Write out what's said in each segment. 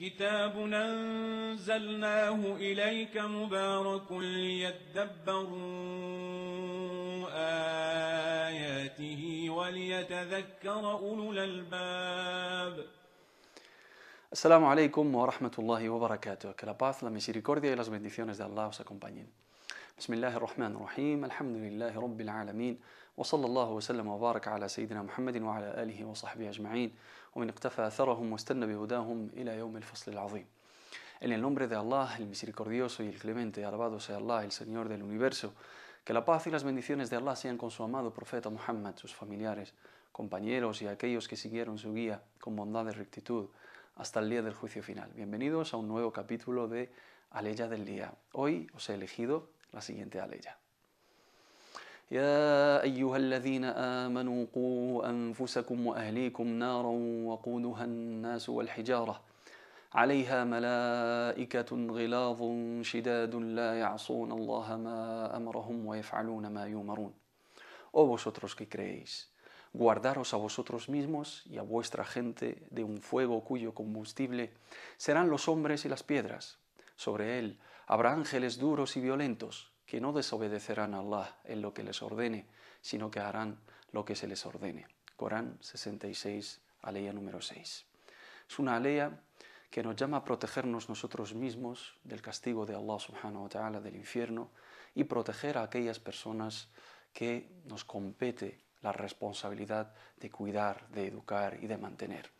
كتاب أنزلناه إليك مبارك ليتدبروا آياته وليتذكر أولو الألباب السلام عليكم ورحمة الله وبركاته que la paz, la misericordia y las bendiciones de Allah os acompañen. En el nombre de Allah, el misericordioso y el clemente, alabado sea Allah, el Señor del universo, que la paz y las bendiciones de Allah sean con su amado profeta Muhammad, sus familiares, compañeros y aquellos que siguieron su guía con bondad y rectitud hasta el día del juicio final. Bienvenidos a un nuevo capítulo de Aleya del Día. Hoy os he elegido la siguiente a ella. يا أيها الذين آمنوا قوا أنفسكم وأهليكم نارا وقودها الناس والحجارة عليها ملائكة غلاظ شداد لا يعصون الله ما أمرهم ويفعلون ما يؤمرون Oh vosotros que creéis, guardaros a vosotros mismos y a vuestra gente de un fuego cuyo combustible serán los hombres y las piedras. Sobre él Habrá ángeles duros y violentos que no desobedecerán a Allah en lo que les ordene, sino que harán lo que se les ordene. Corán 66, aleya número 6. Es una aleya que nos llama a protegernos nosotros mismos del castigo de Allah subhanahu wa ta'ala, del infierno, y proteger a aquellas personas que nos compete la responsabilidad de cuidar, de educar y de mantener.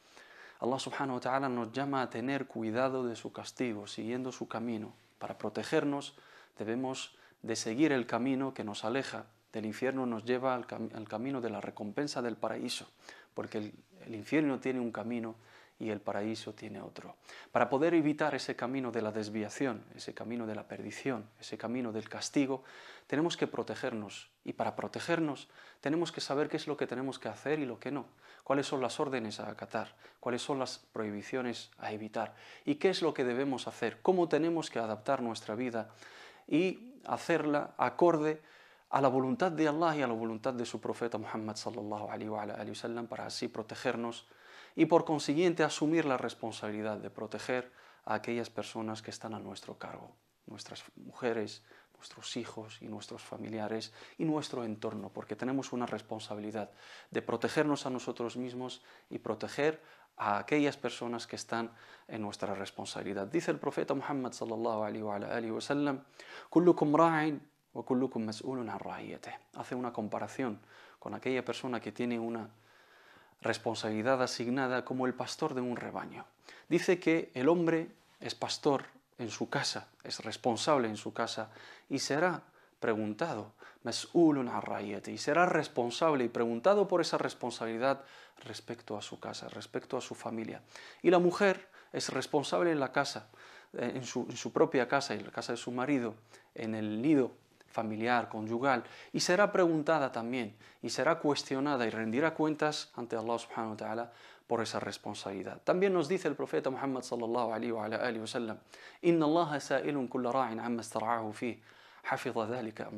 Allah subhanahu wa ta'ala nos llama a tener cuidado de su castigo, siguiendo su camino, para protegernos debemos de seguir el camino que nos aleja del infierno, nos lleva al, camino de la recompensa del paraíso, porque el, el infierno tiene un camino y el paraíso tiene otro. Para poder evitar ese camino de la desviación, ese camino de la perdición, ese camino del castigo, tenemos que protegernos y para protegernos tenemos que saber qué es lo que tenemos que hacer y lo que no, cuáles son las órdenes a acatar, cuáles son las prohibiciones a evitar y qué es lo que debemos hacer, cómo tenemos que adaptar nuestra vida y hacerla acorde a la voluntad de Allah y a la voluntad de su profeta Muhammad sallallahu alaihi wa para así protegernos y por consiguiente asumir la responsabilidad de proteger a aquellas personas que están a nuestro cargo, nuestras mujeres, nuestros hijos y nuestros familiares y nuestro entorno, porque tenemos una responsabilidad de protegernos a nosotros mismos y proteger a aquellas personas que están en nuestra responsabilidad. Dice el profeta Muhammad sallallahu alayhi wa sallam, kullukum ra'in wa kullukum mas'ulun Hace una comparación con aquella persona que tiene una responsabilidad asignada como el pastor de un rebaño. Dice que el hombre es pastor en su casa, es responsable en su casa y será preguntado, y será responsable y preguntado por esa responsabilidad respecto a su casa, respecto a su familia. Y la mujer es responsable en la casa, eh, en su, en su propia casa, en la casa de su marido, en el nido familiar, conyugal, y será preguntada también, y será cuestionada y rendirá cuentas ante Allah subhanahu ta'ala por esa responsabilidad. También nos dice el profeta Muhammad sallallahu alayhi wa sallam, Inna sa'ilun kulla ra'in amma fi, dhalika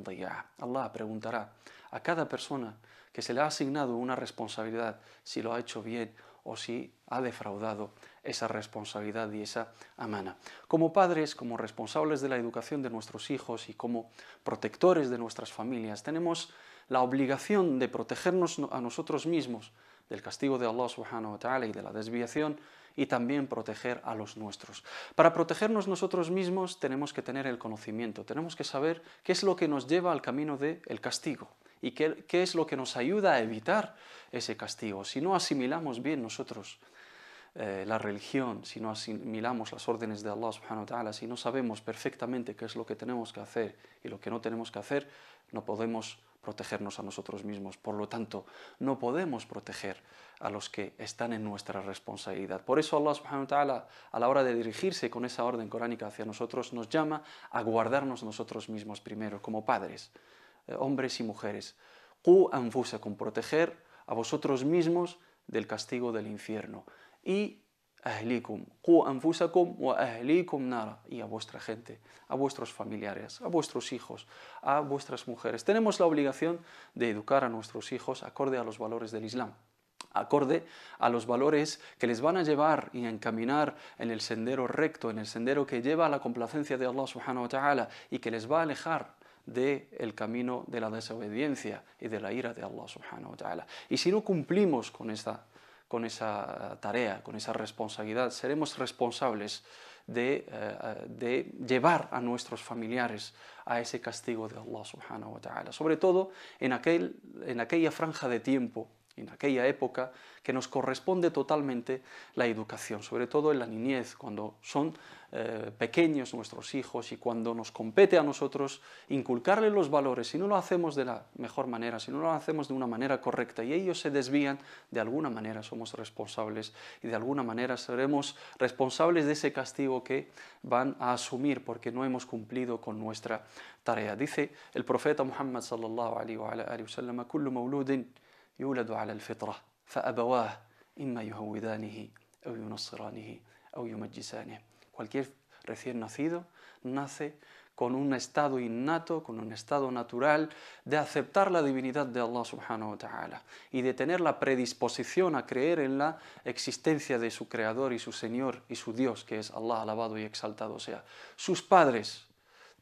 Allah preguntará a cada persona que se le ha asignado una responsabilidad si lo ha hecho bien o si ha defraudado esa responsabilidad y esa amana. Como padres, como responsables de la educación de nuestros hijos y como protectores de nuestras familias, tenemos la obligación de protegernos a nosotros mismos del castigo de Allah subhanahu wa ta'ala y de la desviación y también proteger a los nuestros. Para protegernos nosotros mismos tenemos que tener el conocimiento, tenemos que saber qué es lo que nos lleva al camino del castigo. ¿Y qué, es lo que nos ayuda a evitar ese castigo? Si no asimilamos bien nosotros eh, la religión, si no asimilamos las órdenes de Allah subhanahu wa ta'ala, si no sabemos perfectamente qué es lo que tenemos que hacer y lo que no tenemos que hacer, no podemos protegernos a nosotros mismos. Por lo tanto, no podemos proteger a los que están en nuestra responsabilidad. Por eso Allah subhanahu wa ta'ala, a la hora de dirigirse con esa orden coránica hacia nosotros, nos llama a guardarnos nosotros mismos primero como padres. Eh, hombres y mujeres. proteger a vosotros mismos del castigo del infierno. Y y a vuestra gente, a vuestros familiares, a vuestros hijos, a vuestras mujeres. Tenemos la obligación de educar a nuestros hijos acorde a los valores del Islam acorde a los valores que les van a llevar y a encaminar en el sendero recto, en el sendero que lleva a la complacencia de Allah subhanahu wa ta'ala y que les va a alejar del camino de la desobediencia y de la ira de Allah Y si no cumplimos con, esa con esa tarea, con esa responsabilidad, seremos responsables eh, de, llevar a nuestros familiares a ese castigo de Allah sobre todo en, aquel, en aquella franja de tiempo en aquella época que nos corresponde totalmente la educación, sobre todo en la niñez, cuando son eh, pequeños nuestros hijos y cuando nos compete a nosotros inculcarles los valores, si no lo hacemos de la mejor manera, si no lo hacemos de una manera correcta y ellos se desvían, de alguna manera somos responsables y de alguna manera seremos responsables de ese castigo que van a asumir porque no hemos cumplido con nuestra tarea. Dice el profeta Muhammad sallallahu alaihi wa يولد على الفطرة فأبواه إما يهودانه أو ينصرانه أو يمجسانه cualquier recién nacido nace con un estado innato, con un estado natural de aceptar la divinidad de Allah subhanahu wa ta'ala y de tener la predisposición a creer en la existencia de su creador y su Señor y su Dios, que es Allah alabado y exaltado sea. Sus padres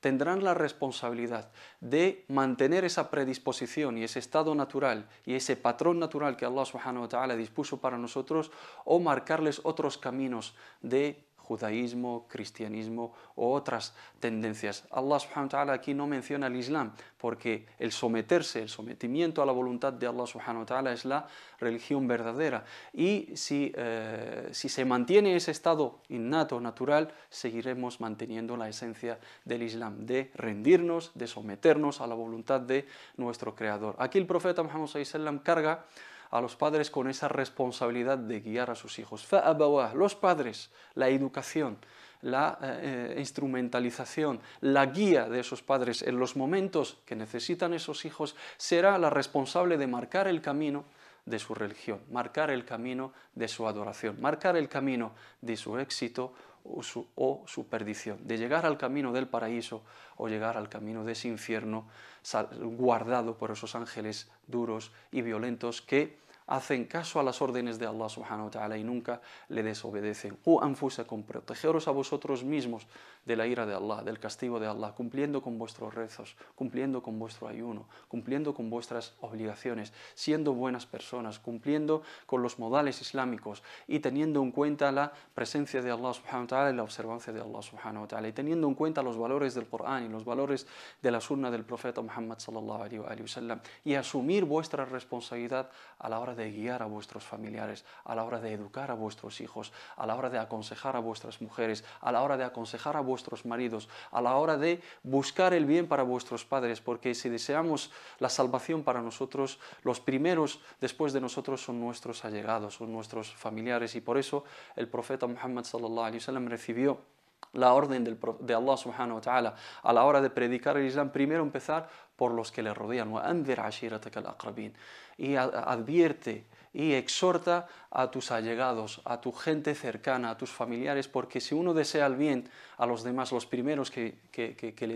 tendrán la responsabilidad de mantener esa predisposición y ese estado natural y ese patrón natural que Allah subhanahu wa ta'ala dispuso para nosotros o marcarles otros caminos de judaísmo, cristianismo u otras tendencias. Allah subhanahu wa ta'ala aquí no menciona el Islam, porque el someterse, el sometimiento a la voluntad de Allah subhanahu wa ta'ala es la religión verdadera. Y si, eh, si se mantiene ese estado innato, natural, seguiremos manteniendo la esencia del Islam, de rendirnos, de someternos a la voluntad de nuestro Creador. Aquí el profeta Muhammad sallam carga a los padres con esa responsabilidad de guiar a sus hijos. Los padres, la educación, la eh, eh, instrumentalización, la guía de esos padres en los momentos que necesitan esos hijos será la responsable de marcar el camino de su religión, marcar el camino de su adoración, marcar el camino de su éxito o su, perdición, de llegar al camino del paraíso o llegar al camino de ese infierno guardado por esos ángeles duros y violentos que hacen caso a las órdenes de Allah subhanahu wa ta'ala y nunca le desobedecen. anfusa con protegeros a vosotros mismos de la ira de Allah, del castigo de Allah, cumpliendo con vuestros rezos, cumpliendo con vuestro ayuno, cumpliendo con vuestras obligaciones, siendo buenas personas, cumpliendo con los modales islámicos y teniendo en cuenta la presencia de Allah subhanahu wa ta'ala y la observancia de Allah subhanahu wa ta'ala y teniendo en cuenta los valores del Corán y los valores de la sunna del profeta Muhammad sallallahu alaihi wa y asumir vuestra responsabilidad a la hora de guiar a vuestros familiares, a la hora de educar a vuestros hijos, a la hora de aconsejar a vuestras mujeres, a la hora de aconsejar a vuestros maridos, a la hora de buscar el bien para vuestros padres, porque si deseamos la salvación para nosotros, los primeros después de nosotros son nuestros allegados, son nuestros familiares, y por eso el profeta Muhammad sallallahu recibió la orden de Allah subhanahu wa ta'ala a la hora de predicar el Islam, primero empezar por los que le rodean, y advierte y exhorta a tus allegados, a tu gente cercana, a tus familiares, porque si uno desea el bien a los demás, los primeros que,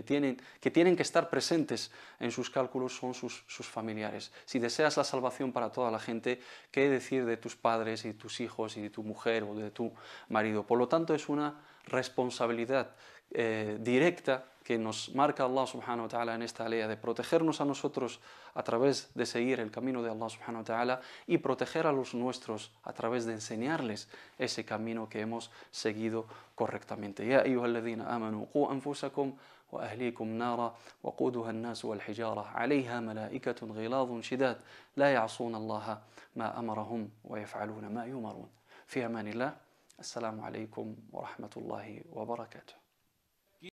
tienen, que tienen que estar presentes en sus cálculos son sus, sus, familiares. Si deseas la salvación para toda la gente, ¿qué decir de tus padres y tus hijos y de tu mujer o de tu marido? Por lo tanto, es una responsabilidad eh, directa que nos marca Allah subhanahu wa ta'ala en esta ley de protegernos a nosotros a través de seguir el camino de Allah subhanahu wa ta'ala y proteger a los nuestros a través de enseñarles ese camino que hemos seguido correctamente. Ya ayyuhalladhina amanu qu anfusakum wa ahlikum nara wa quduha an-nas wal hijara 'alayha mala'ikatun ghiladun shidad la ya'suna Allah ma amarahum wa yaf'aluna ma yumarun. Fi amanillah. Assalamu alaykum wa rahmatullahi wa barakatuh.